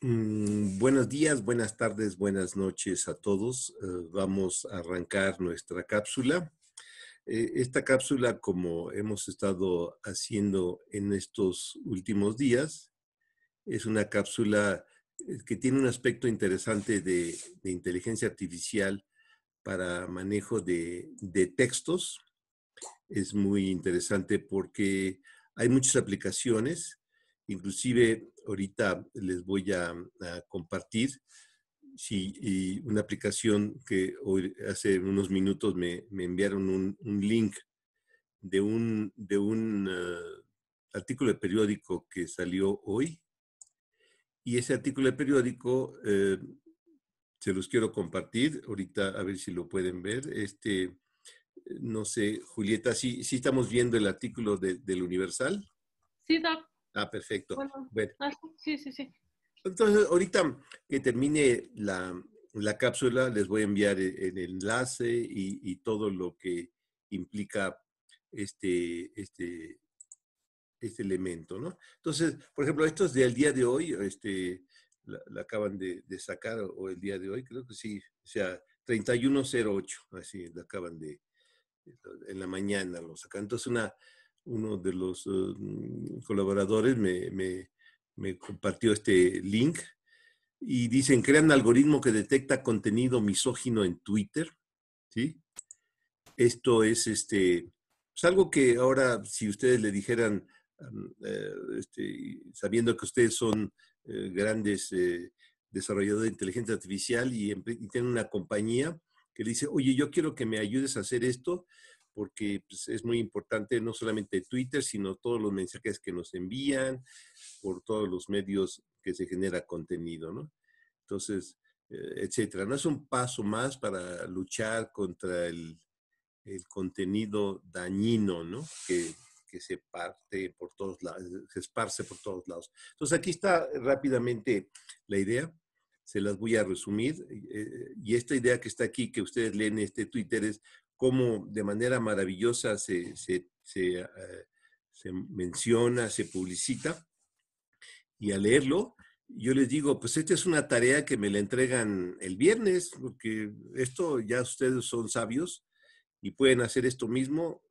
Mm, buenos días, buenas tardes, buenas noches a todos. Eh, vamos a arrancar nuestra cápsula. Eh, esta cápsula, como hemos estado haciendo en estos últimos días, es una cápsula eh, que tiene un aspecto interesante de, inteligencia artificial para manejo de textos. Es muy interesante porque hay muchas aplicaciones Inclusive ahorita les voy a, compartir una aplicación que hoy hace unos minutos me, enviaron un, link de un, de un eh, artículo de periódico que salió hoy. Y ese artículo de periódico eh, se los quiero compartir. Ahorita a ver si lo pueden ver. Este, eh, no sé, Julieta, ¿sí, estamos viendo el artículo del Universal? Sí, doctor. Ah, perfecto. Ah, sí, sí, sí. Entonces, ahorita que termine la, cápsula, les voy a enviar e, el, enlace y, todo lo que implica este, este, este elemento, ¿no? Entonces, por ejemplo, esto es del día de hoy, este, la, acaban de, de, sacar, o el día de hoy, creo que sí, o sea, 3108, así, la acaban de, en la mañana lo sacan. Entonces, una, uno de los eh, colaboradores me, compartió este link y dicen, crean algoritmo que detecta contenido misógino en Twitter. Esto es este, pues, algo que ahora si ustedes le dijeran, eh, este, sabiendo que ustedes son eh, grandes desarrolladores de inteligencia artificial y, y tienen una compañía que le dice, oye, yo quiero que me ayudes a hacer esto, porque pues, es muy importante no solamente Twitter, sino todos los mensajes que nos envían por todos los medios que se genera contenido, ¿no? Entonces, eh, etcétera. No es un paso más para luchar contra el, el contenido dañino, ¿no? Que, que, se parte por todos lados, se esparce por todos lados. Entonces aquí está rápidamente la idea, se las voy a resumir. Eh, y esta idea que está aquí, que ustedes leen este Twitter, es cómo de manera maravillosa eh, se, menciona, se publicita. Y al leerlo, yo les digo, pues esta es una tarea que me la entregan el viernes, porque esto ya ustedes son sabios y pueden hacer esto mismo,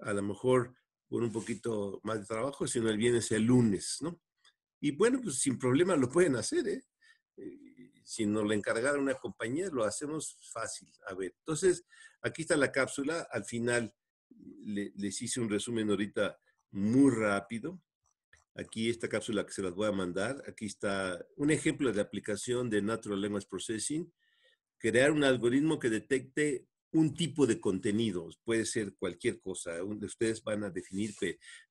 a lo mejor con un poquito más de trabajo, sino el viernes el lunes, ¿no? Y bueno, pues sin problema lo pueden hacer, ¿eh? si nos la encargaron una compañía, lo hacemos fácil. A ver, entonces, aquí está la cápsula. Al final les hice un resumen ahorita muy rápido. Aquí esta cápsula que se las voy a mandar. Aquí está un ejemplo de aplicación de Natural Language Processing. Crear un algoritmo que detecte un tipo de contenido. Puede ser cualquier cosa. Ustedes van a definir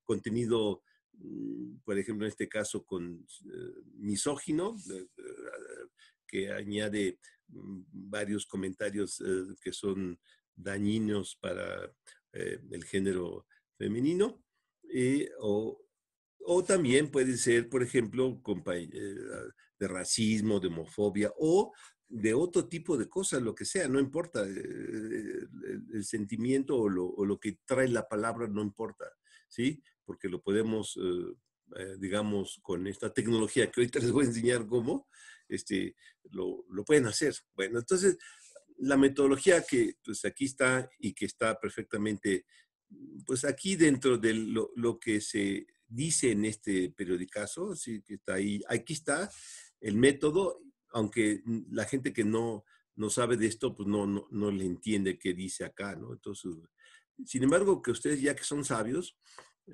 contenido Mm, por ejemplo, en este caso con eh, misógino, eh, que añade mm, varios comentarios eh, que son dañinos para el género femenino, o, también puede ser, por ejemplo, de racismo, de homofobia o de otro tipo de cosas, lo que sea, no importa. El, sentimiento o lo, o lo que trae la palabra no importa. ¿sí? Porque lo podemos, eh, eh, digamos, con esta tecnología que ahorita les voy a enseñar cómo, este, lo, pueden hacer. Bueno, entonces, la metodología que pues, aquí está y que está perfectamente, pues aquí dentro de lo, que se dice en este periodicazo, sí, que está ahí, aquí está el método, aunque la gente que no, no sabe de esto, pues no, no, no le entiende qué dice acá, ¿no? Entonces, sin embargo, que ustedes ya que son sabios, eh,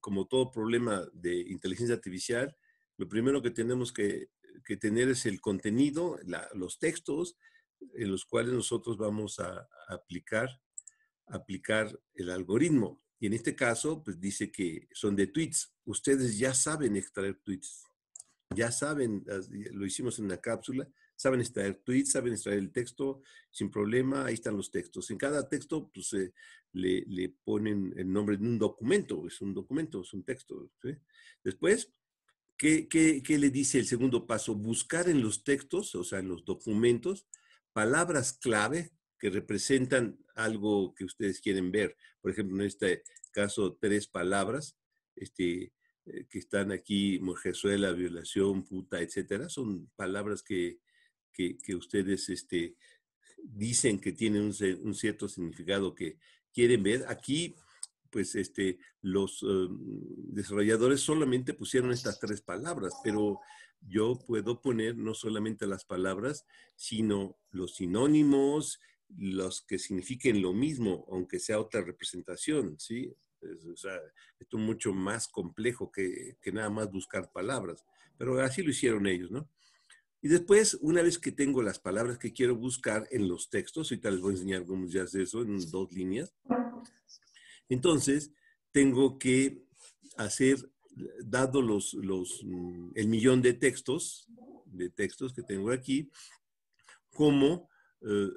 como todo problema de inteligencia artificial, lo primero que tenemos que, tener es el contenido, los textos en los cuales nosotros vamos a, aplicar, aplicar el algoritmo. Y en este caso, pues dice que son de tweets. Ustedes ya saben extraer tweets. Ya saben, lo hicimos en la cápsula, saben extraer tweets, saben extraer el texto sin problema, ahí están los textos. En cada texto, pues eh, le, ponen el nombre de un documento, es un documento, es un texto. Después, ¿qué, le dice el segundo paso? Buscar en los textos, o sea, en los documentos, palabras clave que representan algo que ustedes quieren ver. Por ejemplo, en este caso, tres palabras. Este, eh, que están aquí, mujerzuela, violación, puta, etcétera, son palabras que que, ustedes este, dicen que tienen un, cierto significado que quieren ver. Aquí, pues, este, los um, desarrolladores solamente pusieron estas tres palabras, pero yo puedo poner no solamente las palabras, sino los sinónimos, los que signifiquen lo mismo, aunque sea otra representación, ¿sí? o sea, esto es mucho más complejo que, que nada más buscar palabras, pero así lo hicieron ellos, ¿no? Y después, una vez que tengo las palabras que quiero buscar en los textos, ahorita les voy a enseñar cómo se hace eso en dos líneas, entonces tengo que hacer, dado los, los, mm, el millón de textos, de textos que tengo aquí, cómo eh,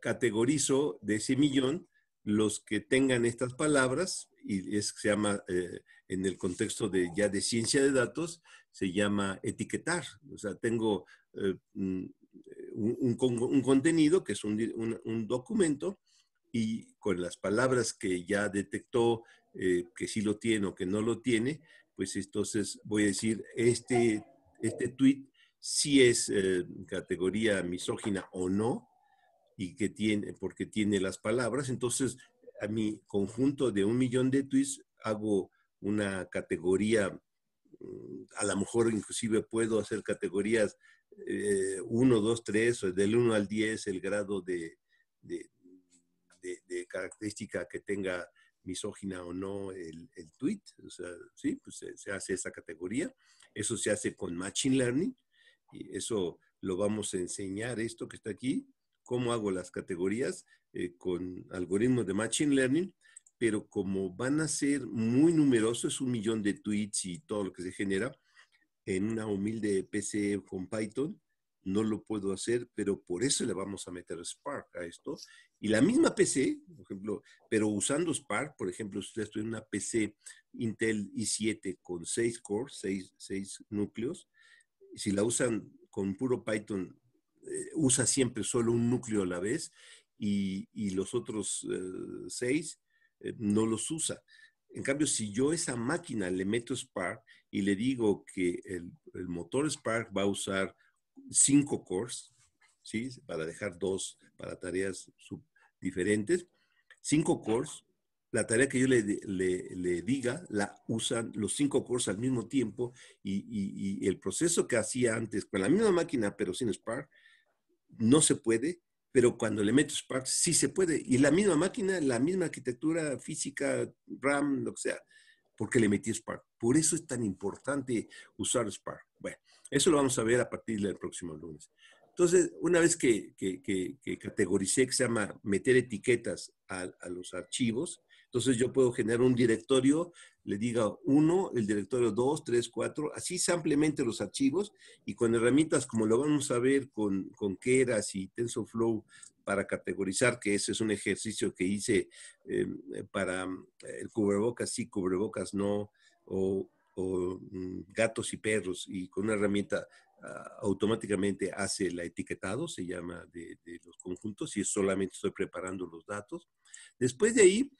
categorizo de ese millón los que tengan estas palabras, y es, se llama eh, en el contexto de ya de ciencia de datos, se llama etiquetar. O sea, tengo eh, mm, eh, un, contenido que es un, documento y con las palabras que ya detectó eh, que sí lo tiene o que no lo tiene, pues entonces voy a decir, este, este tweet si es categoría misógina o no, y que tiene, porque tiene las palabras, entonces a mi conjunto de un millón de tweets hago una categoría Mm, a lo mejor inclusive puedo hacer categorías 1, 2, 3, del 1 al 10 el grado de, de, de, característica que tenga misógina o no el, el tweet. O sea, sí, pues se, hace esa categoría. Eso se hace con Machine Learning. Y eso lo vamos a enseñar, esto que está aquí, cómo hago las categorías eh, con algoritmos de Machine Learning pero como van a ser muy numerosos, un millón de tweets y todo lo que se genera, en una humilde PC con Python, no lo puedo hacer, pero por eso le vamos a meter Spark a esto. Y la misma PC, por ejemplo, pero usando Spark, por ejemplo, si usted tiene una PC Intel i7 con 6 cores, seis núcleos, si la usan con puro Python, eh, usa siempre solo un núcleo a la vez y, y los otros eh, seis, eh, no los usa. En cambio, si yo esa máquina le meto Spark y le digo que el, motor Spark va a usar cinco cores, ¿sí? Para dejar dos para tareas diferentes, cinco cores, la tarea que yo le, diga la usan los cinco cores al mismo tiempo y, el proceso que hacía antes con la misma máquina pero sin Spark no se puede pero cuando le metes Spark, sí se puede. Y la misma máquina, la misma arquitectura física, RAM, lo que sea, porque le metí Spark. Por eso es tan importante usar Spark. Bueno, eso lo vamos a ver a partir del próximo lunes. Entonces, una vez que, que, que, categoricé, que se llama meter etiquetas a, a los archivos, entonces yo puedo generar un directorio, le diga 1, el directorio 2, 3, 4, así simplemente los archivos y con herramientas como lo vamos a ver con, con Keras y TensorFlow para categorizar, que ese es un ejercicio que hice eh, para eh, el cubrebocas sí, cubrebocas no, o, o mm, gatos y perros, y con una herramienta ah, automáticamente hace el etiquetado, se llama, de, de, los conjuntos, y solamente estoy preparando los datos. Después de ahí,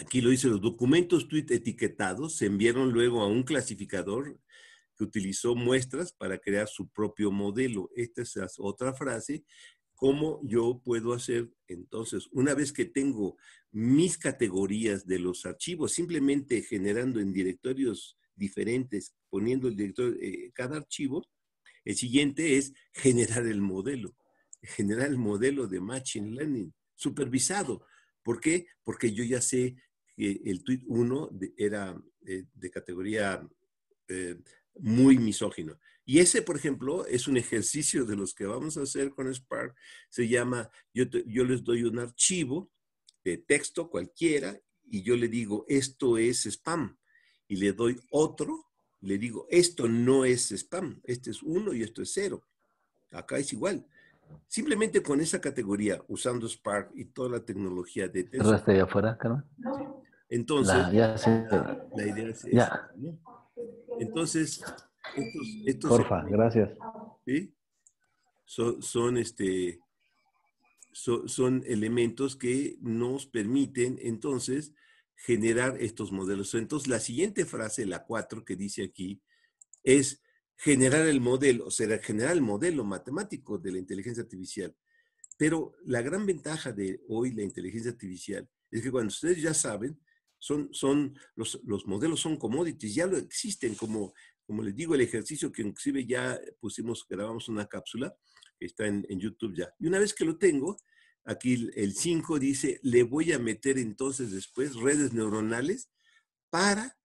Aquí lo dice, los documentos tweet etiquetados se enviaron luego a un clasificador que utilizó muestras para crear su propio modelo. Esta es otra frase. ¿Cómo yo puedo hacer entonces, una vez que tengo mis categorías de los archivos, simplemente generando en directorios diferentes, poniendo el director, eh, cada archivo, el siguiente es generar el modelo, generar el modelo de Machine Learning, supervisado. ¿Por qué? Porque yo ya sé eh, el tweet 1 era eh, de categoría eh, muy misógino. Y ese, por ejemplo, es un ejercicio de los que vamos a hacer con Spark. Se llama, yo, yo les doy un archivo de texto cualquiera y yo le digo, esto es spam. Y le doy otro, le digo, esto no es spam, este es uno y esto es cero. Acá es igual. Simplemente con esa categoría, usando Spark y toda la tecnología de... de afuera, Carmen? No. Entonces, la, idea es Entonces, estos... Porfa, gracias. Son, este, son, son elementos que nos permiten entonces generar estos modelos. Entonces, la siguiente frase, la 4 que dice aquí, es generar el modelo, o sea, generar el modelo matemático de la inteligencia artificial. Pero la gran ventaja de hoy la inteligencia artificial es que cuando ustedes ya saben, son, son los, los, modelos son commodities, ya lo existen, como, como les digo, el ejercicio que inclusive ya pusimos, grabamos una cápsula, que está en, YouTube ya. Y una vez que lo tengo, aquí el 5 dice, le voy a meter entonces después redes neuronales para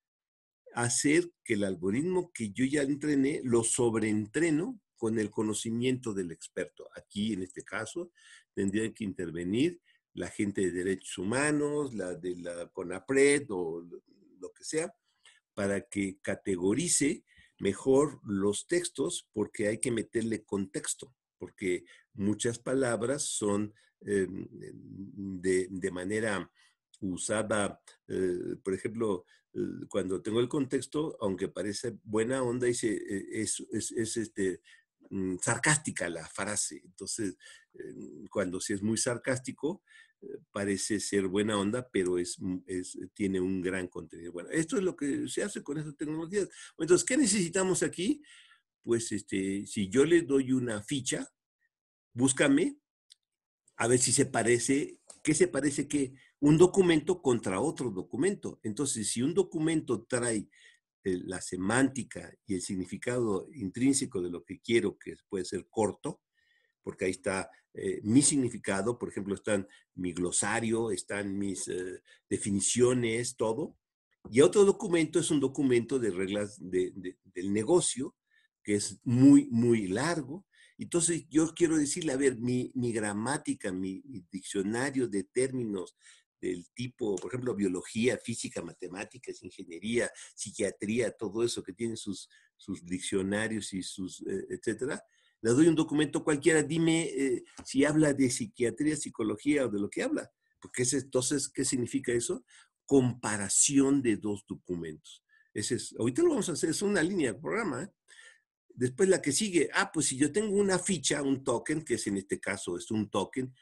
hacer que el algoritmo que yo ya entrené lo sobreentreno con el conocimiento del experto. Aquí, en este caso, tendría que intervenir la gente de derechos humanos, la de la CONAPRED o lo que sea, para que categorice mejor los textos porque hay que meterle contexto, porque muchas palabras son eh, de, manera usada, eh, por ejemplo, eh, cuando tengo el contexto, aunque parece buena onda, dice, es, este, Mm, sarcástica la frase. Entonces, em, cuando se es muy sarcástico, eh, parece ser buena onda, pero mm, eh, tiene un gran contenido. Bueno, esto es lo que se hace con estas tecnologías. Entonces, ¿qué necesitamos aquí? Pues este, si yo le doy una ficha, búscame, a ver si se parece, ¿qué se parece que un documento contra otro documento? Entonces, si un documento trae la semántica y el significado intrínseco de lo que quiero, que puede ser corto, porque ahí está eh, mi significado, por ejemplo, están mi glosario, están mis eh, definiciones, todo. Y otro documento es un documento de reglas del negocio, que es muy, muy largo. Entonces yo quiero decirle, a ver, mi, gramática, mi, diccionario de términos, el tipo, por ejemplo, biología, física, matemáticas, ingeniería, psiquiatría, todo eso que tiene sus, sus diccionarios y sus, eh, etcétera, le doy un documento cualquiera, dime eh, si habla de psiquiatría, psicología o de lo que habla. Porque entonces, ¿qué significa eso? Comparación de dos documentos. Ese ahorita lo vamos a hacer, es una línea de programa. ¿eh? Después la que sigue, ah, pues si yo tengo una ficha, un token, que es en este caso es un token,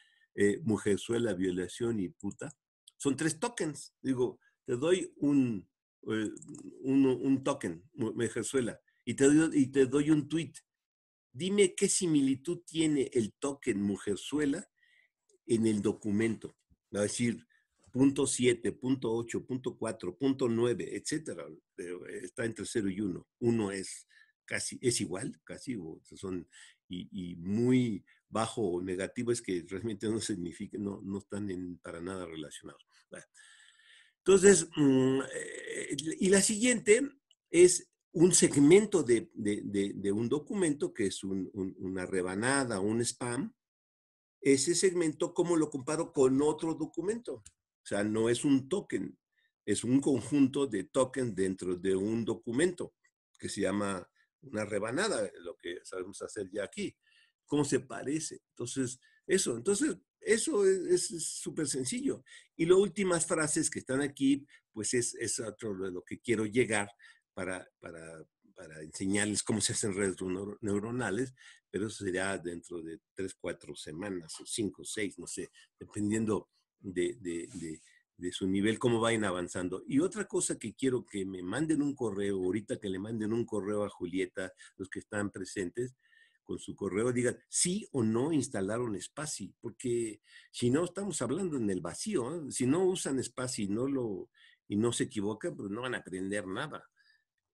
mujerzuela, violación y puta, son tres tokens. Digo, te doy un, eh, un, token, Mujerzuela y te, doy, y te doy un tweet. Dime qué similitud tiene el token Mujerzuela en el documento. Va a decir, punto 7, punto 8, punto 4, punto 9, etc. Eh, está entre 0 y 1. 1 es casi, es igual, casi, son, y, muy bajo o negativo es que realmente no significa, no, no están para nada relacionados. Entonces, mm, eh, y la siguiente es un segmento de, un documento que es una rebanada, un spam. Ese segmento, ¿cómo lo comparo con otro documento? O sea, no es un token, es un conjunto de tokens dentro de un documento que se llama una rebanada, lo que sabemos hacer ya aquí. ¿Cómo se parece? Entonces, eso. Entonces, eso es súper sencillo. Y las últimas frases que están aquí, pues es, es otro de lo que quiero llegar para, para, para enseñarles cómo se hacen redes neuronales, pero eso será dentro de tres, cuatro semanas o cinco, seis, no sé, dependiendo de, de, su nivel, cómo vayan avanzando. Y otra cosa que quiero que me manden un correo, ahorita que le manden un correo a Julieta, los que están presentes, con su correo digan sí o no instalaron Spaci, porque si no estamos hablando en el vacío, ¿eh? si no usan Spaci y no lo y no se equivocan, pues no van a aprender nada.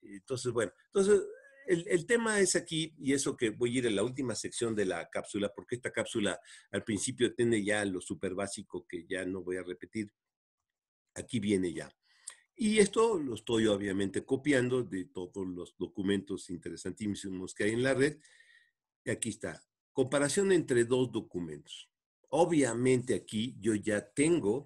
Entonces, bueno, entonces el, el, tema es aquí, y eso que voy a ir a la última sección de la cápsula, porque esta cápsula al principio tiene ya lo súper básico que ya no voy a repetir. Aquí viene ya. Y esto lo estoy obviamente copiando de todos los documentos interesantísimos que hay en la red y aquí está, comparación entre dos documentos. Obviamente aquí yo ya tengo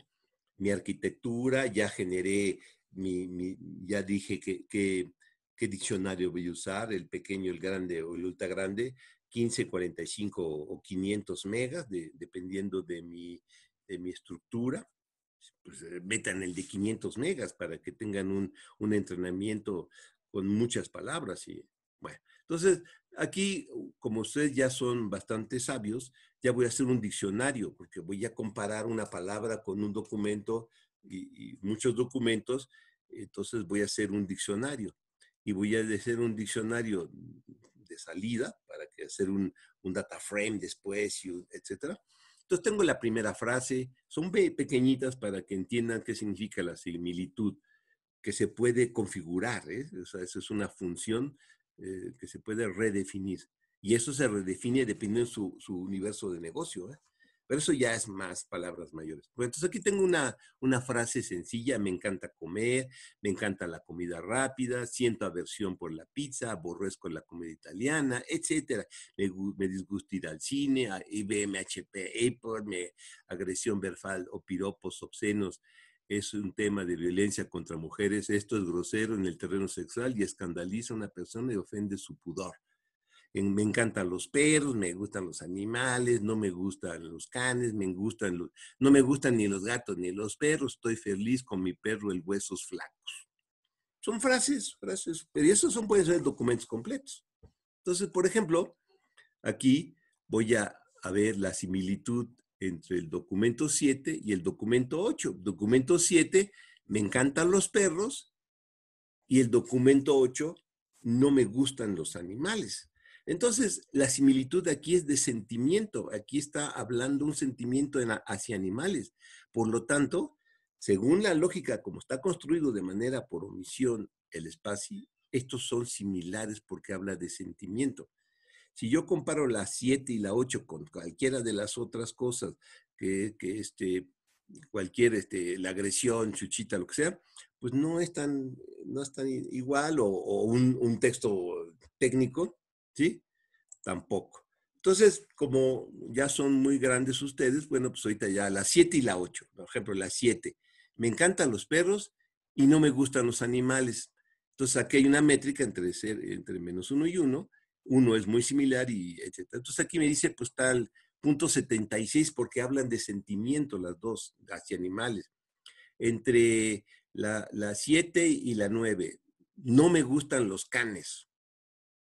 mi arquitectura, ya generé, mi, ya dije que, qué diccionario voy a usar, el pequeño, el grande o el ultra grande, 15, 45 o 500 megas, dependiendo de mi, mi estructura. Pues, eh, metan el de 500 megas para que tengan un, entrenamiento con muchas palabras. Y, bueno, entonces Aquí, como ustedes ya son bastante sabios, ya voy a hacer un diccionario, porque voy a comparar una palabra con un documento y, muchos documentos, entonces voy a hacer un diccionario. Y voy a hacer un diccionario de salida para que hacer un, un data frame después, etc. etcétera. Entonces tengo la primera frase, son pequeñitas para que entiendan qué significa la similitud, que se puede configurar, ¿eh? eso es una función eh, que se puede redefinir. Y eso se redefine dependiendo de su, su universo de negocio. ¿eh? Pero eso ya es más palabras mayores. entonces aquí tengo una, una frase sencilla, me encanta comer, me encanta la comida rápida, siento aversión por la pizza, aborrezco la comida italiana, etc. Me, disgusta ir al cine, IBM, HP, Apple, me, agresión verbal o piropos obscenos es un tema de violencia contra mujeres, esto es grosero en el terreno sexual y escandaliza a una persona y ofende su pudor. me encantan los perros, me gustan los animales, no me gustan los canes, me gustan los, no me gustan ni los gatos ni los perros, estoy feliz con mi perro el huesos flacos. Son frases, frases, pero esos son, pueden ser documentos completos. Entonces, por ejemplo, aquí voy a ver la similitud entre el documento 7 y el documento 8. Documento 7, me encantan los perros y el documento 8, no me gustan los animales. Entonces, la similitud aquí es de sentimiento. Aquí está hablando un sentimiento hacia animales. Por lo tanto, según la lógica como está construido de manera por omisión el espacio, estos son similares porque habla de sentimiento. Si yo comparo la 7 y la 8 con cualquiera de las otras cosas, que, este, cualquier, este, la agresión, chuchita, lo que sea, pues no es tan, no es tan igual o, un, texto técnico, ¿sí? Tampoco. Entonces, como ya son muy grandes ustedes, bueno, pues ahorita ya la 7 y la 8, por ejemplo, la 7. Me encantan los perros y no me gustan los animales. Entonces, aquí hay una métrica entre, ser, entre menos 1 y 1 uno es muy similar y etc. Entonces aquí me dice pues tal punto 76 porque hablan de sentimiento las dos, hacia animales. Entre la, la 7 y la 9, no me gustan los canes.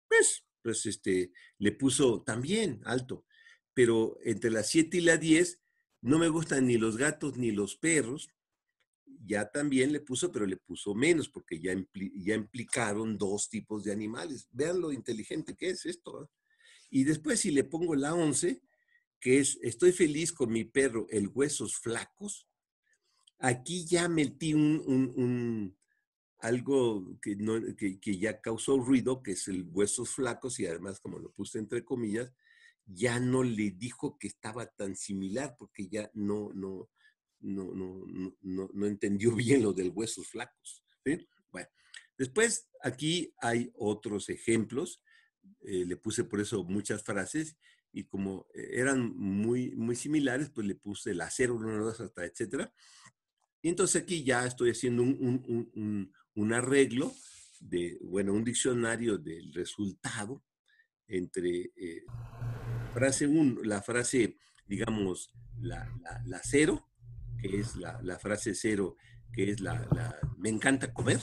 Pues, pues este, le puso también alto. Pero entre la 7 y la 10, no me gustan ni los gatos ni los perros ya también le puso, pero le puso menos, porque ya, implicaron dos tipos de animales. Vean lo inteligente que es esto. ¿ah? Y después si le pongo la 11, que es, estoy feliz con mi perro, el huesos flacos, aquí ya metí un, un, un algo que, no, que, que, ya causó ruido, que es el huesos flacos, y además, como lo puse entre comillas, ya no le dijo que estaba tan similar, porque ya no, no, no, no, no, no entendió bien lo del huesos flacos. Bueno, después aquí hay otros ejemplos. Eh, le puse por eso muchas frases y como eh, eran muy, muy similares, pues le puse el acero, hasta etcétera. Y entonces aquí ya estoy haciendo un, un, arreglo de, bueno, un diccionario del resultado entre eh, frase 1, la frase, digamos, la, la, la, cero, que es la, frase cero, que es la, me encanta comer,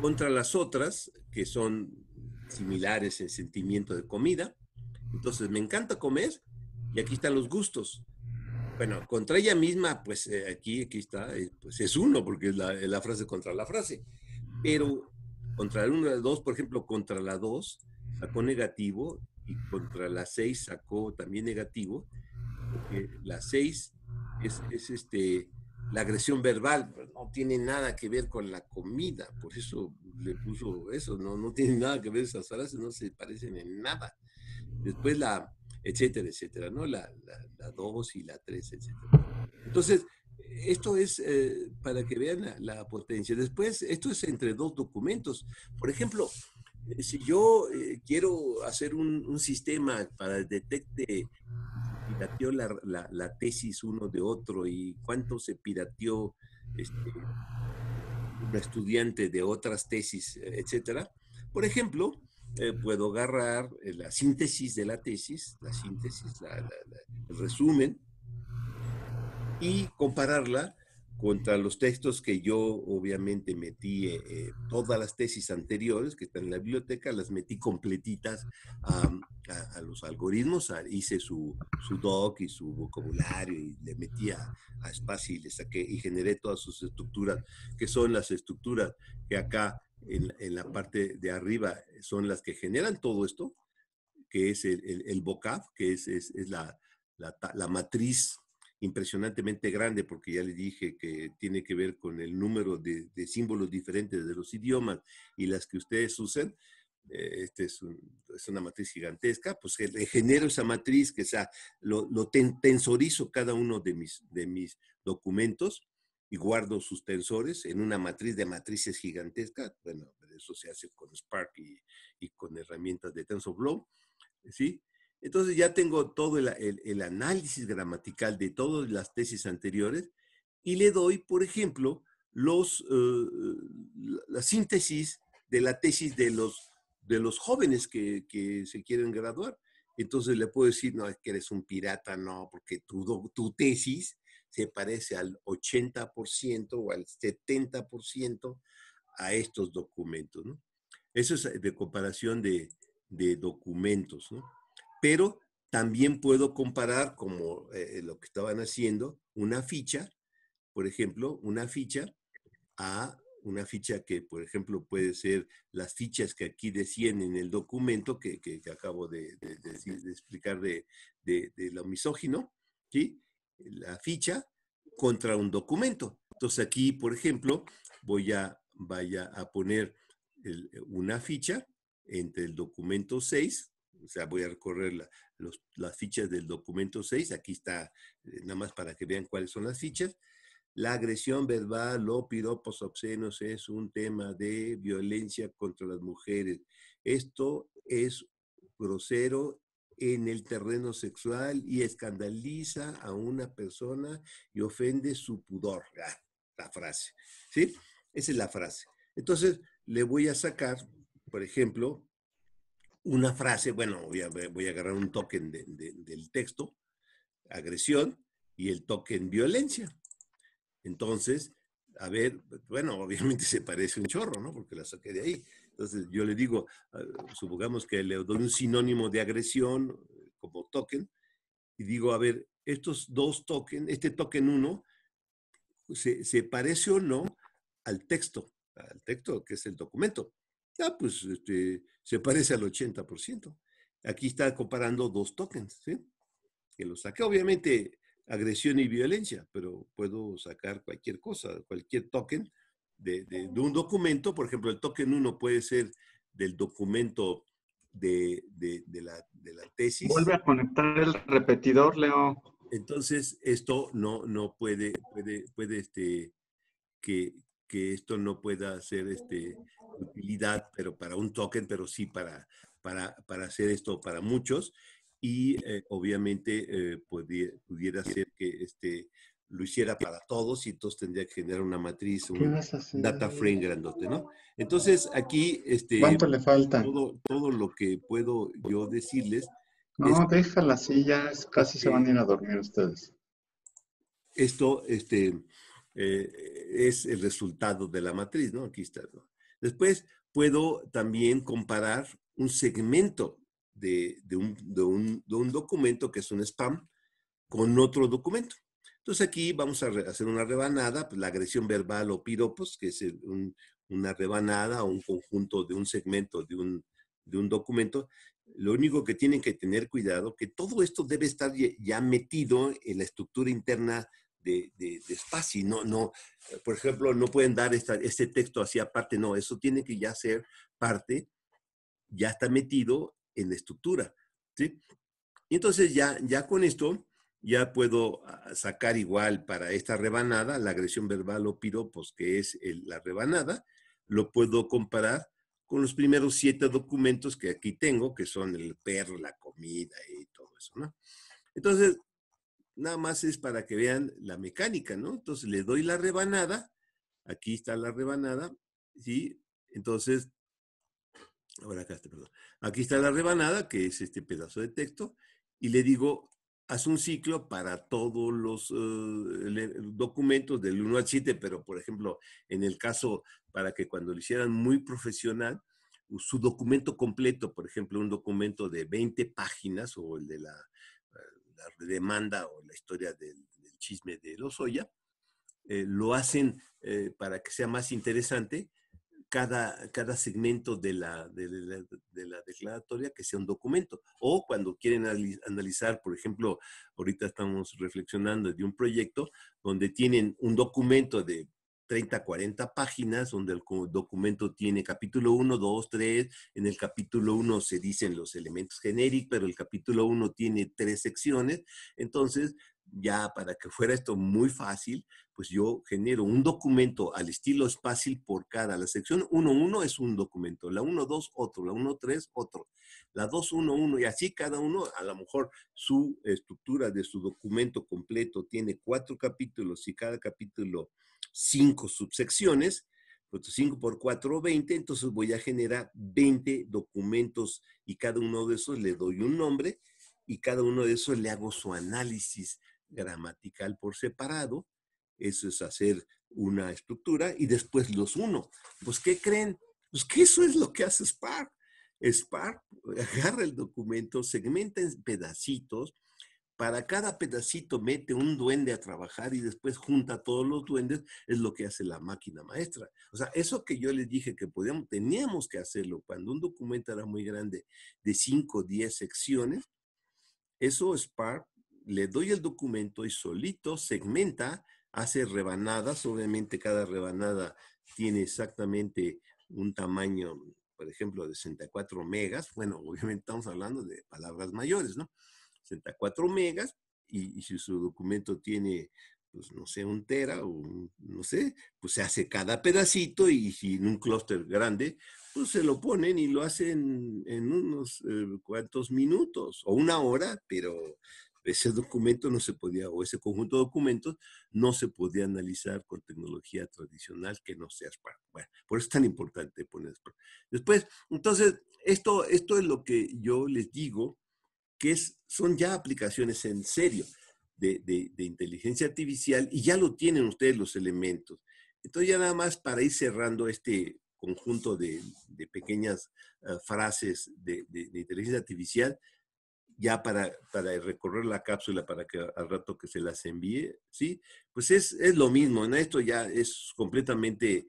contra las otras, que son similares en sentimiento de comida. Entonces, me encanta comer y aquí están los gustos. Bueno, contra ella misma, pues eh, aquí, aquí está, eh, pues es uno, porque es la, frase contra la frase. Pero contra uno el dos, por ejemplo, contra la dos, sacó negativo y contra la seis sacó también negativo, porque la seis es, este, la agresión verbal, pues, no tiene nada que ver con la comida, por eso le puso eso, no, tiene nada que ver esas frases, no se parecen en nada. Después la, etcétera, etcétera, ¿no? La, la, 2 y la 3, etcétera. Entonces, esto es eh, para que vean la, potencia. Después, esto es entre dos documentos. Por ejemplo, si yo eh, quiero hacer un, sistema para detecte pirateó la, tesis uno de otro y cuánto se pirateó este, un estudiante de otras tesis, etcétera. Por ejemplo, eh, puedo agarrar eh, la síntesis de la tesis, la síntesis, el resumen, y compararla contra los textos que yo obviamente metí, eh, eh, todas las tesis anteriores que están en la biblioteca, las metí completitas a, los algoritmos, hice su, su, doc y su vocabulario y le metí a, espacio y le saqué y generé todas sus estructuras, que son las estructuras que acá en, la parte de arriba son las que generan todo esto, que es el, el, vocab, que es, es, la, la, la matriz impresionantemente grande, porque ya le dije que tiene que ver con el número de, símbolos diferentes de los idiomas y las que ustedes usan, eh, este es, una matriz gigantesca, pues eh, le genero esa matriz, que sea, lo, tensorizo cada uno de mis, de mis documentos y guardo sus tensores en una matriz de matrices gigantesca. Bueno, eso se hace con Spark y, y con herramientas de TensorFlow, ¿sí? Entonces ya tengo todo el, análisis gramatical de todas las tesis anteriores y le doy, por ejemplo, los, eh, la síntesis de la tesis de los, de los jóvenes que, que, se quieren graduar. Entonces le puedo decir, no, es que eres un pirata, no, porque tu, tesis se parece al 80% o al 70% a estos documentos, Eso es de comparación de, de documentos, ¿no? pero también puedo comparar, como eh, eh, lo que estaban haciendo, una ficha, por ejemplo, una ficha a una ficha que, por ejemplo, puede ser las fichas que aquí decían en el documento que, acabo de, de, explicar de, lo misógino, ¿sí? la ficha contra un documento. Entonces aquí, por ejemplo, voy a, vaya a poner una ficha entre el documento 6 o sea, voy a recorrer las fichas del documento 6, aquí está, eh, nada más para que vean cuáles son las fichas. La agresión verbal o piropos obscenos es un tema de violencia contra las mujeres. Esto es grosero en el terreno sexual y escandaliza a una persona y ofende su pudor. Ah, la frase, ¿sí? Esa es la frase. Entonces, le voy a sacar, por ejemplo, una frase, bueno, voy a, agarrar un token del texto, agresión, y el token violencia. Entonces, a ver, bueno, obviamente se parece un chorro, ¿no? Porque la saqué de ahí. Entonces, yo le digo, ah, supongamos que le doy un sinónimo de agresión eh, como token, y digo, a ver, estos dos tokens, este token uno, se parece o no al texto, al texto que es el documento. Ya, ah, pues este, se parece al 80%. Aquí está comparando dos tokens, ¿sí? Que lo saqué. Obviamente, agresión y violencia, pero puedo sacar cualquier cosa, cualquier token de, un documento. Por ejemplo, el token 1 puede ser del documento de, la, tesis. Vuelve a conectar el repetidor, Leo. Entonces, esto no, no puede, puede, puede este, que, que esto no pueda ser este, utilidad pero para un token, pero sí para, para, para hacer esto para muchos. Y eh, obviamente eh, pudiera, ser que este, lo hiciera para todos y entonces tendría que generar una matriz, un data frame grandote, ¿no? Entonces aquí... Este, ¿Cuánto le falta? Todo, todo lo que puedo yo decirles... No, deja déjala así, ya casi se van a ir a dormir ustedes. Esto, este, eh, es el resultado de la matriz, ¿no? Aquí está. Después puedo también comparar un segmento de, un, documento que es un spam con otro documento. Entonces aquí vamos a hacer una rebanada, pues, la agresión verbal o piropos, que es una rebanada o un conjunto de un segmento de un, de un documento. Lo único que tienen que tener cuidado, que todo esto debe estar ya metido en la estructura interna de, de, de espacio. No, no, eh, por ejemplo, no pueden dar este texto así aparte, no, eso tiene que ya ser parte, ya está metido en la estructura. ¿sí? Y entonces ya, ya con esto, ya puedo ah, sacar igual para esta rebanada, la agresión verbal o piropos, pues, que es la rebanada, lo puedo comparar con los primeros siete documentos que aquí tengo, que son el perro, la comida y todo eso, ¿no? Entonces, nada más es para que vean la mecánica, ¿no? Entonces le doy la rebanada, aquí está la rebanada, ¿sí? Entonces, ahora acá está, perdón. Aquí está la rebanada, que es este pedazo de texto, y le digo, haz un ciclo para todos los eh, documentos del 1 al 7, pero por ejemplo, en el caso, para que cuando lo hicieran muy profesional, su documento completo, por ejemplo, un documento de 20 páginas o el de la la demanda o la historia del, chisme de Lozoya, eh, lo hacen eh, para que sea más interesante cada, cada segmento de, de la, declaratoria que sea un documento. O cuando quieren analizar, por ejemplo, ahorita estamos reflexionando de un proyecto donde tienen un documento de 30, 40 páginas, donde el documento tiene capítulo 1, 2, 3. En el capítulo 1 se dicen los elementos genéricos, pero el capítulo 1 tiene tres secciones. Entonces, ya para que fuera esto muy fácil, pues yo genero un documento al estilo espacial por cada. La sección 1-1 es un documento, la 1-2 otro, la 1-3 otro, la 2-1-1 y así cada uno, a lo mejor su estructura de su documento completo tiene cuatro capítulos y cada capítulo cinco subsecciones, 5 pues por 4, 20, entonces voy a generar 20 documentos y cada uno de esos le doy un nombre y cada uno de esos le hago su análisis gramatical por separado. Eso es hacer una estructura y después los uno. Pues, ¿qué creen? Pues que eso es lo que hace Spark. Spark agarra el documento, segmenta en pedacitos, para cada pedacito mete un duende a trabajar y después junta a todos los duendes, es lo que hace la máquina maestra. O sea, eso que yo les dije que podíamos, teníamos que hacerlo cuando un documento era muy grande, de 5 o 10 secciones, eso Spark le doy el documento y solito segmenta, hace rebanadas. Obviamente cada rebanada tiene exactamente un tamaño, por ejemplo, de 64 megas. Bueno, obviamente estamos hablando de palabras mayores, ¿no? 64 megas y, si su documento tiene pues no sé, un tera o no sé, pues se hace cada pedacito y si en un clúster grande, pues se lo ponen y lo hacen en unos eh, cuantos minutos o una hora, pero ese documento no se podía, o ese conjunto de documentos no se podía analizar con tecnología tradicional que no sea Spark. Bueno, por eso es tan importante poner Spark. Después, entonces, esto, esto es lo que yo les digo que son ya aplicaciones en serio de, inteligencia artificial y ya lo tienen ustedes los elementos. Entonces ya nada más para ir cerrando este conjunto de, pequeñas ah, frases de, inteligencia artificial, ya para, recorrer la cápsula para que al rato que se las envíe, ¿sí? Pues es, es lo mismo, en esto ya es completamente,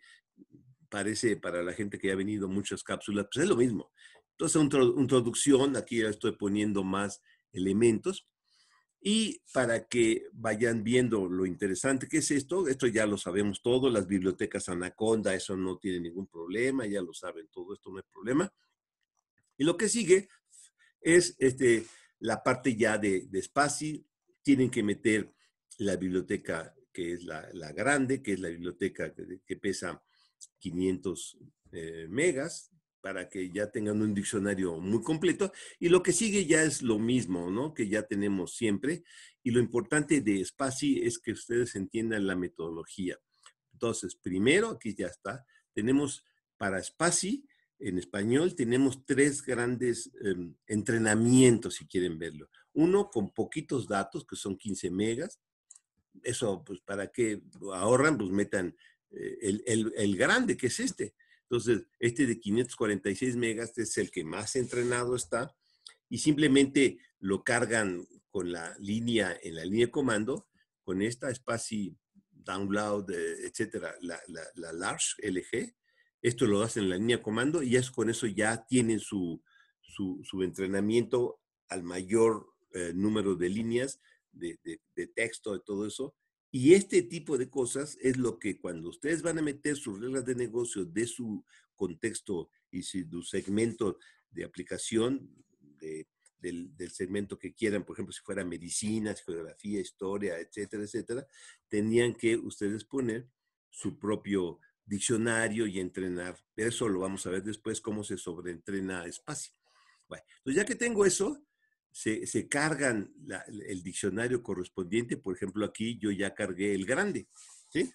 parece para la gente que ha venido muchas cápsulas, pues es lo mismo. Entonces, introducción, aquí ya estoy poniendo más elementos. Y para que vayan viendo lo interesante que es esto, esto ya lo sabemos todo, las bibliotecas Anaconda, eso no tiene ningún problema, ya lo saben todo, esto no es problema. Y lo que sigue es este, la parte ya de, espacio. tienen que meter la biblioteca que es la, grande, que es la biblioteca que, pesa 500 eh, megas, para que ya tengan un diccionario muy completo. Y lo que sigue ya es lo mismo, ¿no? Que ya tenemos siempre. Y lo importante de Spaci es que ustedes entiendan la metodología. Entonces, primero, aquí ya está, tenemos para Spaci, en español, tenemos tres grandes em, entrenamientos, si quieren verlo. Uno con poquitos datos, que son 15 megas. Eso, pues, para que ahorran, pues metan eh, el, el grande, que es este. Entonces, este de 546 megas es el que más entrenado está y simplemente lo cargan con la línea, en la línea de comando, con esta espacio Download, eh, etcétera, la, Large LG. Esto lo hacen en la línea de comando y es, con eso ya tienen su, entrenamiento al mayor eh, número de líneas de, de texto, de todo eso, y este tipo de cosas es lo que cuando ustedes van a meter sus reglas de negocio de su contexto y su segmento de aplicación del, segmento que quieran, por ejemplo, si fuera medicina, geografía, historia, etcétera, etcétera, tenían que ustedes poner su propio diccionario y entrenar. Eso lo vamos a ver después, cómo se sobreentrena espacio. Bueno, pues ya que tengo eso, se, cargan el diccionario correspondiente. Por ejemplo, aquí yo ya cargué el grande, ¿sí?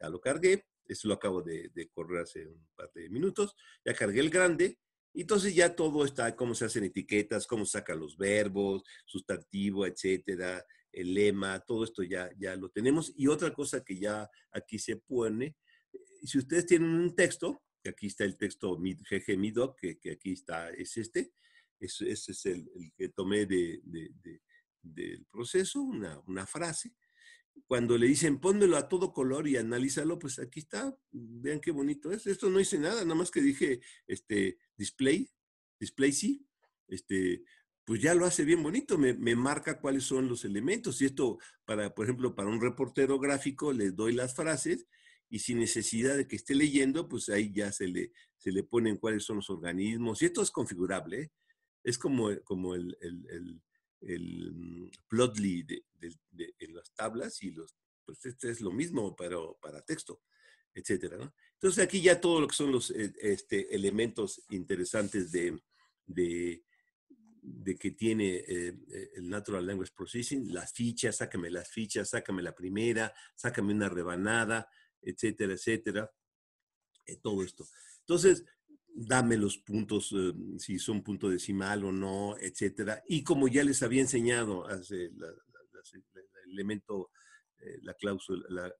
Ya lo cargué, eso lo acabo de, correr hace un par de minutos, ya cargué el grande, y entonces ya todo está, cómo se hacen etiquetas, cómo sacan los verbos, sustantivo, etcétera, el lema, todo esto ya, ya lo tenemos. Y otra cosa que ya aquí se pone, eh, si ustedes tienen un texto, aquí está el texto GG que, que aquí está, es este, ese es el, que tomé del proceso, una, frase. Cuando le dicen, pónmelo a todo color y analízalo, pues aquí está, vean qué bonito es. Esto no hice nada, nada más que dije, este, display, display sí, este, pues ya lo hace bien bonito, me, marca cuáles son los elementos. Y esto, para, por ejemplo, para un reportero gráfico, les doy las frases y sin necesidad de que esté leyendo, pues ahí ya se le, se le ponen cuáles son los organismos. Y esto es configurable, ¿eh? Es como, eh, como el, el, el, mm, plotly de, en las tablas y los, pues este es lo mismo, pero para texto, etcétera. ¿no? Entonces aquí ya todo lo que son los eh, este, elementos interesantes de, de, que tiene eh, el Natural Language Processing, las fichas, sácame las fichas, sácame la primera, sácame una rebanada, etcétera, etcétera, todo esto. Entonces, dame los puntos, em, si son punto decimal o no, etcétera. Y como ya les había enseñado el elemento, eh, la cláusula,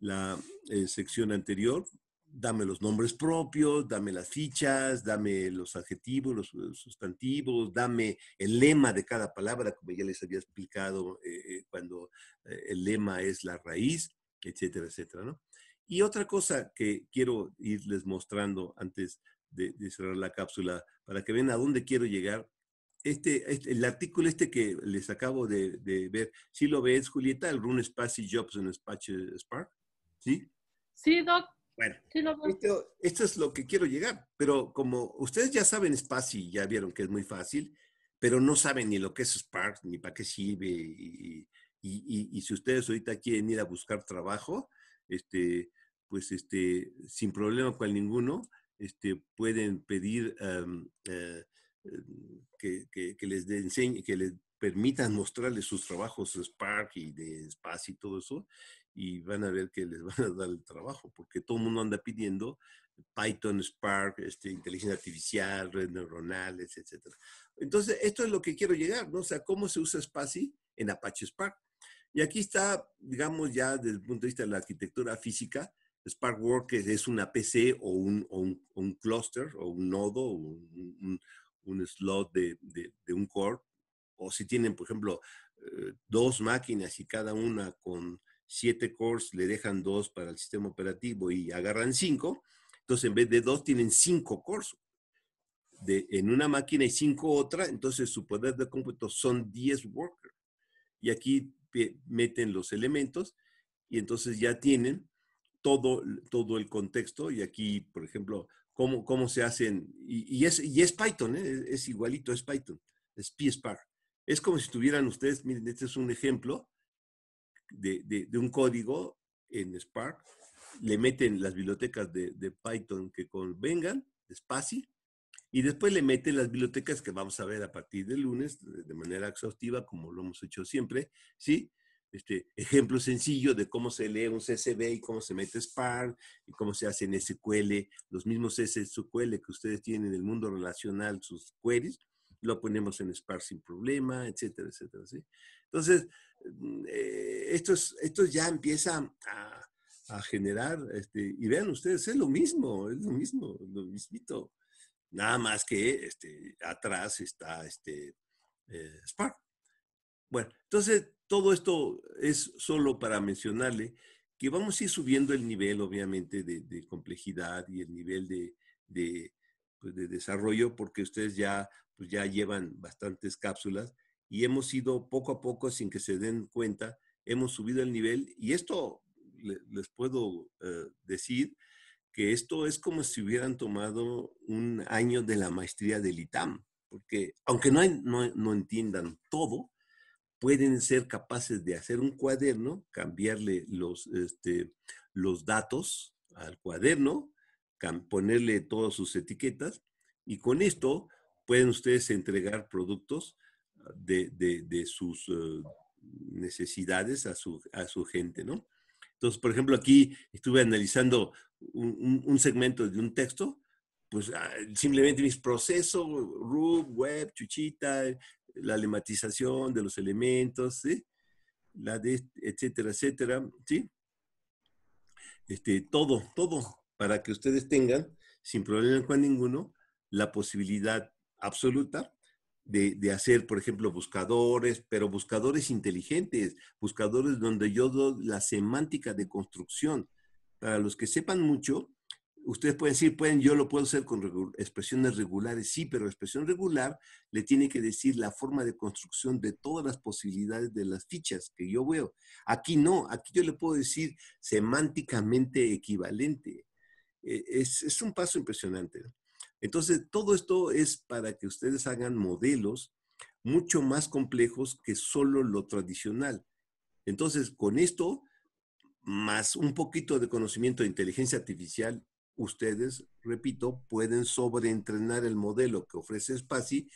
la, eh, sección anterior, dame los nombres propios, dame las fichas, dame los adjetivos, los, los sustantivos, dame el lema de cada palabra, como ya les había explicado eh, cuando el lema es la raíz, etcétera, etcétera, ¿no? Y otra cosa que quiero irles mostrando antes de, cerrar la cápsula, para que vean a dónde quiero llegar, este, este el artículo este que les acabo de, ver, si ¿sí lo ves, Julieta? El Run Space Jobs en Spatch Spark, ¿sí? Sí, Doc. Bueno, Esto, es lo que quiero llegar, pero como ustedes ya saben Space ya vieron que es muy fácil, pero no saben ni lo que es Spark, ni para qué sirve, y, y si ustedes ahorita quieren ir a buscar trabajo, este, pues este, sin problema cual ninguno, este, pueden pedir eh, em, que, que, les enseñe, que les permitan mostrarles sus trabajos Spark y de Space y todo eso, y van a ver que les van a dar el trabajo, porque todo el mundo anda pidiendo Python, Spark, este, inteligencia artificial, redes neuronales, etc. Entonces, esto es lo que quiero llegar, ¿no? O sea, ¿cómo se usa Spacy en Apache Spark? Y aquí está, digamos, ya desde el punto de vista de la arquitectura física, Spark Worker es una PC o un, o un, cluster o un nodo o un, slot de, de, un core. O si tienen, por ejemplo, eh, dos máquinas y cada una con siete cores, le dejan dos para el sistema operativo y agarran cinco. Entonces, en vez de dos, tienen cinco cores. De, en una máquina y cinco otra, entonces su poder de cómputo son 10 workers. Y aquí meten los elementos y entonces ya tienen todo, todo el contexto. Y aquí, por ejemplo, cómo, cómo se hacen. Y, es, es, Python, ¿eh? es, igualito, es Python, es PSPAR. Es como si tuvieran ustedes, miren, este es un ejemplo de, un código en Spark. Le meten las bibliotecas de, Python que convengan, Spacy, y después le mete las bibliotecas que vamos a ver a partir del lunes de manera exhaustiva, como lo hemos hecho siempre, ¿sí? Este ejemplo sencillo de cómo se lee un CSV y cómo se mete spark y cómo se hace en SQL, los mismos SQL que ustedes tienen en el mundo relacional, sus queries, lo ponemos en spark sin problema, etcétera, etcétera, ¿sí? Entonces, mm, eh, esto, ya empieza a, generar, este, y vean ustedes, es lo mismo, es lo mismo, lo mismito. Nada más que este, atrás está este, eh, Spark. Bueno, entonces todo esto es solo para mencionarle que vamos a ir subiendo el nivel, obviamente, de, complejidad y el nivel de, pues, desarrollo, porque ustedes ya, pues, ya llevan bastantes cápsulas y hemos ido poco a poco, sin que se den cuenta, hemos subido el nivel y esto les puedo eh, decir que esto es como si hubieran tomado un año de la maestría del ITAM, porque aunque no, no, entiendan todo, pueden ser capaces de hacer un cuaderno, cambiarle los, este, los datos al cuaderno, ponerle todas sus etiquetas y con esto pueden ustedes entregar productos ah, de, sus eh, necesidades a su, a su gente, ¿no? Entonces, por ejemplo, aquí estuve analizando un, segmento de un texto, pues ah, simplemente mis procesos, RUB, web, chuchita, la lematización de los elementos, ¿sí? la de, etcétera, etcétera, ¿sí? Este, todo, todo, para que ustedes tengan, sin problema con ninguno, la posibilidad absoluta de, de, hacer, por ejemplo, buscadores, pero buscadores inteligentes, buscadores donde yo doy la semántica de construcción, para los que sepan mucho, ustedes pueden decir, pueden, yo lo puedo hacer con expresiones regulares, sí, pero expresión regular le tiene que decir la forma de construcción de todas las posibilidades de las fichas que yo veo. Aquí no, aquí yo le puedo decir semánticamente equivalente. E, es, un paso impresionante. Entonces, todo esto es para que ustedes hagan modelos mucho más complejos que solo lo tradicional. Entonces, con esto más un poquito de conocimiento de inteligencia artificial, ustedes, repito, pueden sobreentrenar el modelo que ofrece Spacy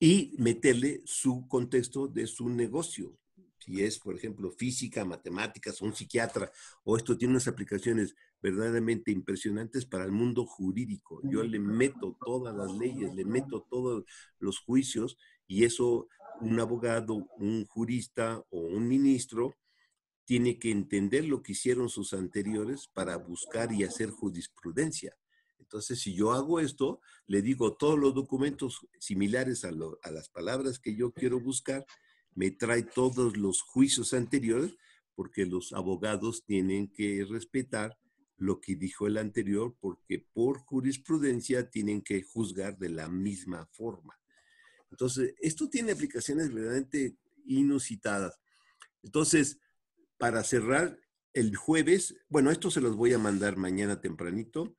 y meterle su contexto de su negocio. Si es, por ejemplo, física, matemáticas, un psiquiatra, o esto tiene unas aplicaciones verdaderamente impresionantes para el mundo jurídico. Yo le meto todas las leyes, le meto todos los juicios y eso un abogado, un jurista o un ministro tiene que entender lo que hicieron sus anteriores para buscar y hacer jurisprudencia. Entonces, si yo hago esto, le digo todos los documentos similares a, las palabras que yo quiero buscar, me trae todos los juicios anteriores, porque los abogados tienen que respetar lo que dijo el anterior, porque por jurisprudencia tienen que juzgar de la misma forma. Entonces, esto tiene aplicaciones verdaderamente inusitadas. Entonces, para cerrar el jueves, bueno, esto se los voy a mandar mañana tempranito.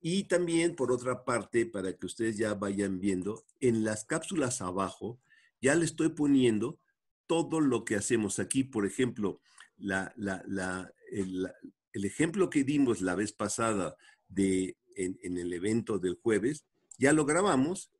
Y también, por otra parte, para que ustedes ya vayan viendo, en las cápsulas abajo ya le estoy poniendo todo lo que hacemos aquí. Por ejemplo, el, ejemplo que dimos la vez pasada de, en, en el evento del jueves, ya lo grabamos.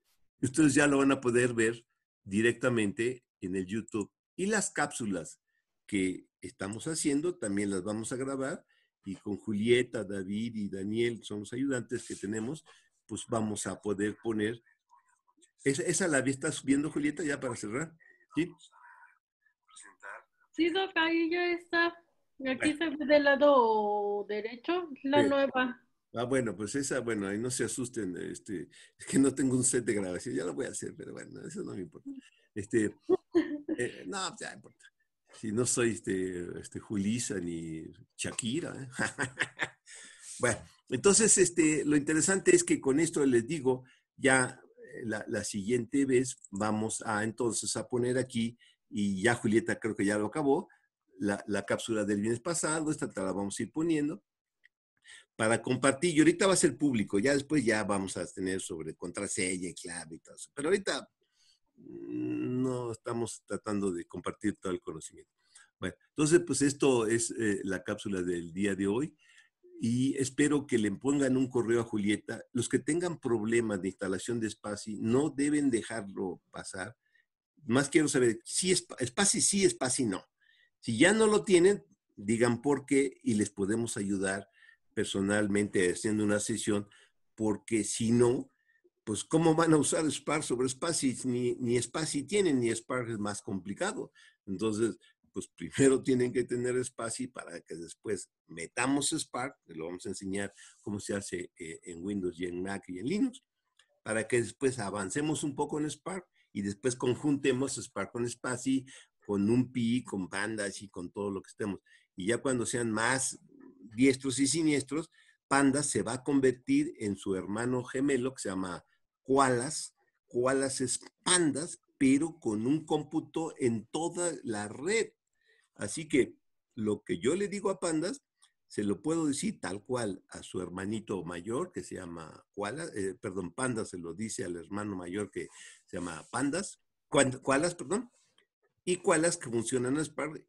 y Ustedes ya lo van a poder ver directamente en el YouTube. Y las cápsulas que estamos haciendo, también las vamos a grabar y con Julieta, David y Daniel, que son los ayudantes que tenemos, pues vamos a poder poner. Esa, la estás viendo, Julieta, ya para cerrar. Sí, sí ahí ya está. Aquí ve del lado derecho, la nueva. Ah, bueno, pues esa, bueno, ahí no se asusten, este, es que no tengo un set de grabación, ya lo voy a hacer, pero bueno, eso no me importa. Este, eh, no, pues ya importa. Si no soy este, este Julisa ni Shakira. ¿eh? bueno, entonces este, lo interesante es que con esto les digo, ya eh, la, siguiente vez vamos a entonces a poner aquí, y ya Julieta creo que ya lo acabó, la, la cápsula del viernes pasado, esta la vamos a ir poniendo para compartir. Y ahorita va a ser público, ya después ya vamos a tener sobre contraseña y clave y todo eso. Pero ahorita no estamos tratando de compartir todo el conocimiento. Bueno, entonces, pues esto es eh, la cápsula del día de hoy y espero que le pongan un correo a Julieta. Los que tengan problemas de instalación de Spaci no deben dejarlo pasar. Más quiero saber si es Spaci sí, Spaci no. Si ya no lo tienen, digan por qué y les podemos ayudar personalmente haciendo una sesión, porque si no, pues ¿cómo van a usar Spark sobre Spacy ni, ni tienen, ni Spark es más complicado? Entonces, pues primero tienen que tener Spacy para que después metamos Spark, que lo vamos a enseñar cómo se hace eh, en Windows y en Mac y en Linux, para que después avancemos un poco en Spark y después conjuntemos Spark con Spacy con un PI, con pandas y con todo lo que estemos. Y ya cuando sean más diestros y siniestros, Pandas se va a convertir en su hermano gemelo que se llama Cualas, cualas es pandas, pero con un cómputo en toda la red. Así que lo que yo le digo a pandas, se lo puedo decir tal cual a su hermanito mayor que se llama cualas, eh, perdón, Pandas se lo dice al hermano mayor que se llama pandas, Cualas, perdón, y Cualas que funcionan es Spark